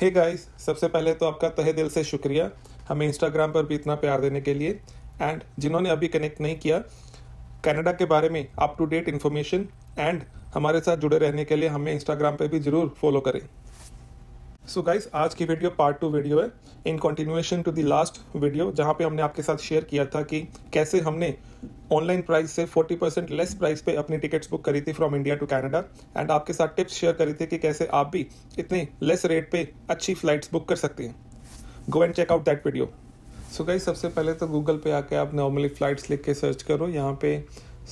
हे hey guys सबसे पहले तो आपका तहे दिल से शुक्रिया हमें इंस्टाग्राम पर भी इतना प्यार देने के लिए एंड जिन्होंने अभी कनेक्ट नहीं किया कनाडा के बारे में up to date information and हमारे साथ जुड़े रहने के लिए हमें इंस्टाग्राम पर भी ज़रूर फॉलो करें सो so गाइस आज की वीडियो पार्ट टू वीडियो है in continuation to the last video जहाँ पे हमने आपके साथ शेयर किया था कि कैसे हमने ऑनलाइन प्राइस से 40 परसेंट लेस प्राइस पे अपनी टिकट्स बुक करी थी from India to Canada and आपके साथ टिप्स शेयर करी थी कि कैसे आप भी इतने लेस रेट पे अच्छी फ्लाइट्स बुक कर सकती हैं go and check out that video so गई सबसे पहले तो गूगल पे आके आप नॉर्मली फ़्लाइट्स लिख के सर्च करो यहाँ पे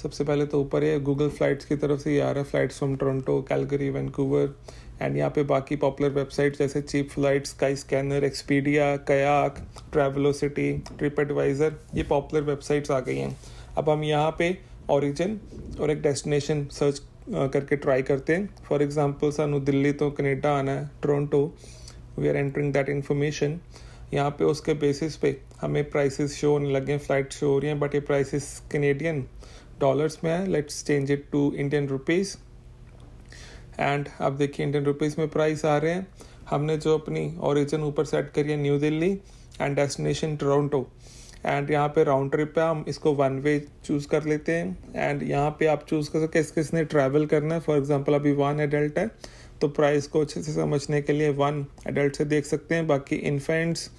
सबसे पहले तो ऊपर है गूगल फ़्लाइट्स की तरफ से ये आ रहा है flights from Toronto Calgary Vancouver and यहाँ पे बाकी पॉपुलर वेबसाइट जैसे cheap flights Skyscanner Expedia Kayak Travelocity TripAdvisor ये पॉपुलर वेबसाइट्स आ गई हैं अब हम यहाँ पे ओरिजिन और एक डेस्टिनेशन सर्च करके ट्राई करते हैं फॉर एग्जाम्पल सानू दिल्ली तो कनेडा आना है Toronto we are entering that information यहाँ पे उसके बेसिस पे हमें प्राइसेस शो होने लगे हैं फ्लाइट शो हो रही हैं बट ये प्राइसेस कनेडियन डॉलर्स में है let's change it to Indian rupees and आप देखिए इंडियन रुपीज़ में प्राइस आ रहे हैं हमने जो अपनी ओरिजिन ऊपर सेट करी है New Delhi and destination Toronto and यहाँ पे राउंड ट्रिप पे हम इसको वन वे चूज़ कर लेते हैं एंड यहाँ पे आप चूज़ कर सकते किस किसने ट्रैवल करना है फॉर एग्जांपल अभी वन एडल्ट है तो प्राइस को अच्छे से समझने के लिए वन एडल्ट से देख सकते हैं बाकी इन्फेंट्स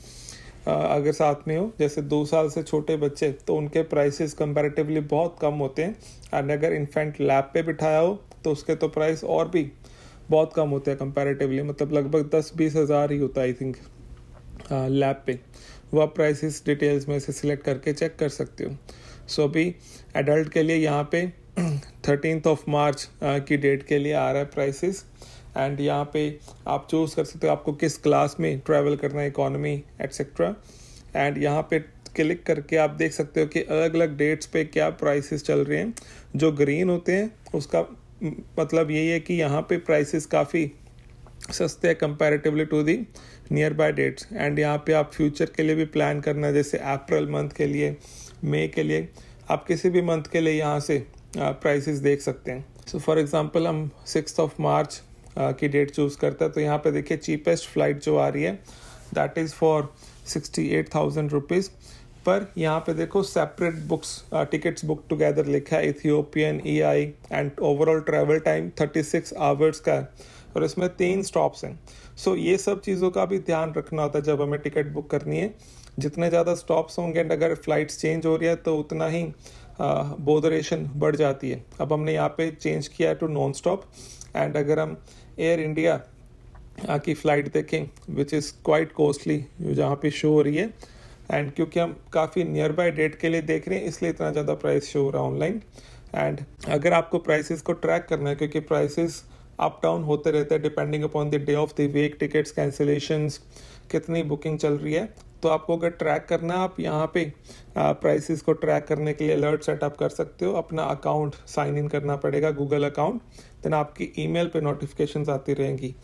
अगर साथ में हो जैसे दो साल से छोटे बच्चे तो उनके प्राइसेस कंपैरेटिवली बहुत कम होते हैं एंड अगर इन्फेंट लैब पे बिठाया हो तो उसके तो प्राइस और भी बहुत कम होते हैं कंपैरेटिवली मतलब लगभग दस बीस हज़ार ही होता है आई थिंक लैब पे वो आप प्राइसिस डिटेल्स में से सिलेक्ट करके चेक कर सकते हो सो so, अभी एडल्ट के लिए यहाँ पे थर्टीन ऑफ मार्च की डेट के लिए आ रहा है प्राइसिस एंड यहाँ पे आप चूज़ कर सकते हो आपको किस क्लास में ट्रैवल करना है इकोनॉमी एट्सेट्रा एंड यहाँ पे क्लिक करके आप देख सकते हो कि अलग अलग डेट्स पे क्या प्राइसेस चल रहे हैं जो ग्रीन होते हैं उसका मतलब यही है कि यहाँ पे प्राइसेस काफ़ी सस्ते हैं comparatively to the near by dates and यहाँ पे आप फ्यूचर के लिए भी प्लान करना जैसे अप्रैल मंथ के लिए मई के लिए आप किसी भी मंथ के लिए यहाँ से प्राइसेस देख सकते हैं सो फॉर एग्जांपल हम सिक्स ऑफ मार्च की डेट चूज़ करते हैं तो यहाँ पे देखिए चीपेस्ट फ्लाइट जो आ रही है that is for sixty eight thousand rupees पर यहाँ पे देखो separate books tickets book together लिखा है Ethiopian E I and overall travel time thirty six hours का और इसमें तीन स्टॉप्स हैं सो ये सब चीज़ों का भी ध्यान रखना होता है जब हमें टिकट बुक करनी है जितने ज़्यादा स्टॉप्स होंगे एंड अगर फ़्लाइट्स चेंज हो रही है तो उतना ही बोदरेशन बढ़ जाती है अब हमने यहाँ पे चेंज किया है टू नॉन स्टॉप एंड अगर हम एयर इंडिया की फ़्लाइट देखें विच इज़ क्वाइट कॉस्टली जहाँ पे शो हो रही है एंड क्योंकि हम काफ़ी नियर बाय डेट के लिए देख रहे हैं इसलिए इतना ज़्यादा प्राइस शो हो रहा है ऑनलाइन एंड अगर आपको प्राइसेस को ट्रैक करना है क्योंकि प्राइसेस अप डाउन होते रहते हैं depending upon the day of the week tickets cancellations कितनी बुकिंग चल रही है तो आपको अगर ट्रैक करना है आप यहाँ पे प्राइसेस को ट्रैक करने के लिए अलर्ट सेटअप कर सकते हो अपना अकाउंट साइन इन करना पड़ेगा गूगल अकाउंट देन आपकी ईमेल पे नोटिफिकेशन आती रहेंगी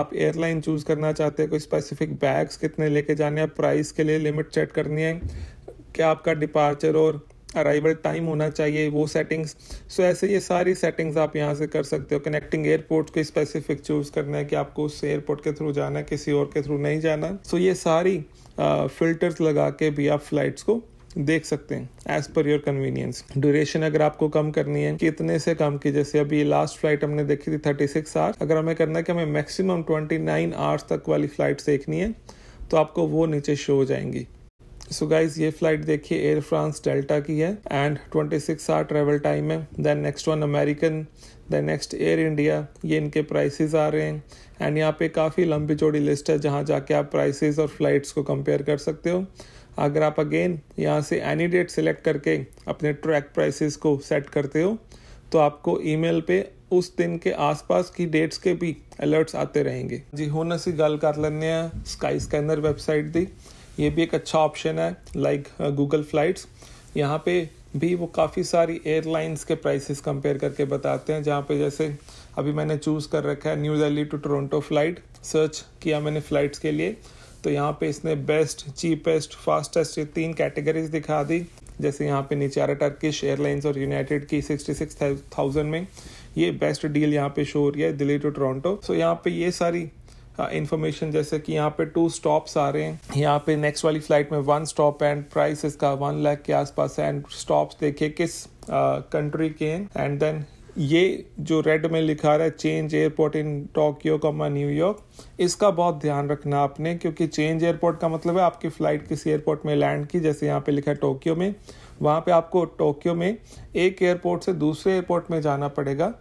आप एयरलाइन चूज़ करना चाहते हैं कोई स्पेसिफिक बैग्स कितने लेके जाने हैं प्राइस के लिए लिमिट सेट करनी है क्या आपका डिपार्चर और अराइवल टाइम होना चाहिए वो सेटिंग्स सो so, ऐसे ये सारी सेटिंग्स आप यहाँ से कर सकते हो कनेक्टिंग एयरपोर्ट को स्पेसिफिक चूज़ करना है कि आपको उस एयरपोर्ट के थ्रू जाना है किसी और के थ्रू नहीं जाना सो so, ये सारी फिल्टर्स uh, लगा के भी आप फ्लाइट्स को देख सकते हैं as per your convenience duration अगर आपको कम करनी है कितने से कम की जैसे अभी लास्ट फ्लाइट हमने देखी थी थर्टी सिक्स आवर्स अगर हमें करना है कि हमें मैक्सिमम ट्वेंटी नाइन आवर्स तक वाली फ्लाइट्स देखनी है तो आपको वो नीचे शो हो जाएंगी सो गाइज ये फ्लाइट देखिए एयर फ्रांस डेल्टा की है एंड 26 आर ट्रेवल टाइम है then next one American then next Air India ये इनके प्राइसेस आ रहे हैं एंड यहाँ पे काफ़ी लंबी चौड़ी लिस्ट है जहाँ जाके आप प्राइसेस और फ्लाइट्स को कंपेयर कर सकते हो अगर आप अगेन यहाँ से एनी डेट सेलेक्ट करके अपने ट्रैक प्राइसेस को सेट करते हो तो आपको ईमेल पे उस दिन के ਆਸ-ਪਾਸ ਕੀ ਡੇਟਸ ਕੇ ਵੀ ਅਲਰਟਸ ਆਤੇ ਰਹਿਣਗੇ ਜੀ ਹੁਣ ਅਸੀਂ ਗੱਲ ਕਰ ਲੈਂਦੇ ਆ स्काई स्कैनर ਵੈਬਸਾਈਟ ਦੀ ये भी एक अच्छा ऑप्शन है लाइक गूगल फ्लाइट्स यहाँ पे भी वो काफ़ी सारी एयरलाइंस के प्राइसेस कंपेयर करके बताते हैं जहाँ पे जैसे अभी मैंने चूज़ कर रखा है New Delhi to Toronto flight search किया मैंने फ़्लाइट्स के लिए तो यहाँ पे इसने बेस्ट चीपेस्ट फास्टेस्ट ये तीन कैटेगरीज दिखा दी जैसे यहाँ पे नीचे आ रहा टर्किश एयरलाइंस और यूनाइटेड की सिक्सटी सिक्स थाउजेंड में ये बेस्ट डील यहाँ पे शो हो रही है दिल्ली टू टोरंटो सो यहाँ पे ये सारी इन्फॉर्मेशन हाँ, जैसे कि यहाँ पे टू स्टॉप्स आ रहे हैं यहाँ पे नेक्स्ट वाली फ्लाइट में वन स्टॉप एंड प्राइस इसका वन लाख के आसपास है एंड स्टॉप्स देखे किस कंट्री के हैं एंड देन ये जो रेड में लिखा रहा है change airport in Tokyo comma New York इसका बहुत ध्यान रखना आपने क्योंकि चेंज एयरपोर्ट का मतलब है आपकी फ़्लाइट किसी एयरपोर्ट में लैंड की जैसे यहाँ पे लिखा है टोक्यो में वहाँ पे आपको टोक्यो में एक एयरपोर्ट से दूसरे एयरपोर्ट में जाना पड़ेगा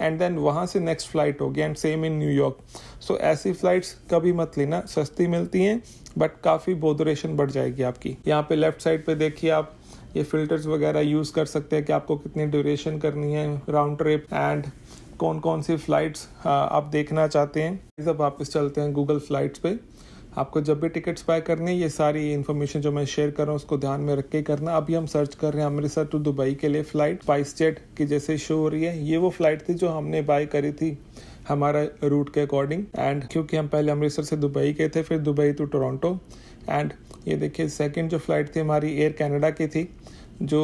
एंड देन वहाँ से नेक्स्ट फ्लाइट होगी and same in New York so ऐसी फ़्लाइट्स कभी मत लेना सस्ती मिलती हैं बट काफ़ी बोदोरेशन बढ़ जाएगी आपकी यहाँ पे लेफ्ट साइड पे देखिए आप ये फिल्टर्स वगैरह यूज़ कर सकते हैं कि आपको कितनी ड्यूरेशन करनी है राउंड ट्रिप एंड कौन कौन सी फ़्लाइट्स आप देखना चाहते हैं सब वापस चलते हैं गूगल फ्लाइट्स पे आपको जब भी टिकट्स बाय करनी है ये सारी इन्फॉर्मेशन जो मैं शेयर कर रहा हूँ उसको ध्यान में रख के करना अभी हम सर्च कर रहे हैं अमृतसर टू दुबई के लिए फ़्लाइट स्पाइस जेट की जैसे शो हो रही है ये वो फ़्लाइट थी जो हमने बाय करी थी हमारा रूट के अकॉर्डिंग एंड क्योंकि हम पहले अमृतसर से दुबई गए थे फिर दुबई टू टोरंटो एंड ये देखिए सेकेंड जो फ़्लाइट थी हमारी एयर कैनेडा की थी जो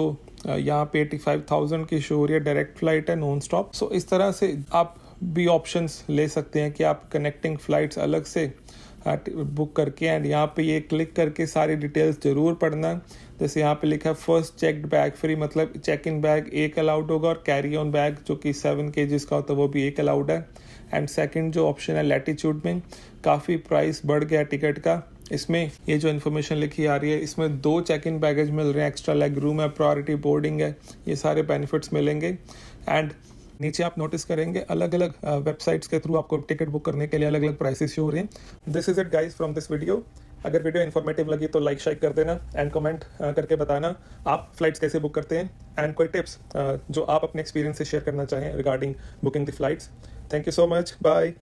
यहाँ पे एटी फाइव थाउजेंड की शो हो रही है डायरेक्ट फ्लाइट है नॉन स्टॉप सो इस तरह से आप भी ऑप्शंस ले सकते हैं कि आप कनेक्टिंग फ़्लाइट्स अलग से बुक करके एंड यहाँ पे ये क्लिक करके सारी डिटेल्स ज़रूर पढ़ना जैसे यहाँ पे लिखा है फर्स्ट चेकड बैग फ्री मतलब चेक इन बैग एक अलाउड होगा और कैरी ऑन बैग जो कि सेवन के का होता है वो भी एक अलाउड है एंड सेकंड जो ऑप्शन है लेटीच्यूड में काफ़ी प्राइस बढ़ गया टिकट का इसमें ये जो इन्फॉर्मेशन लिखी आ रही है इसमें दो चेक इन बैगेज मिल रहे हैं एक्स्ट्रा लेग रूम है प्रायोरिटी बोर्डिंग है ये सारे बेनिफिट्स मिलेंगे एंड नीचे आप नोटिस करेंगे अलग अलग वेबसाइट्स के थ्रू आपको टिकट बुक करने के लिए अलग अलग प्राइसेस शो हो रहे हैं this is it guys from this video अगर वीडियो इन्फॉर्मेटिव लगी तो लाइक शाइक कर देना एंड कमेंट करके बताना आप फ्लाइट्स कैसे बुक करते हैं एंड कोई टिप्स जो आप अपने एक्सपीरियंस से शेयर करना चाहें regarding booking the flights thank you so much bye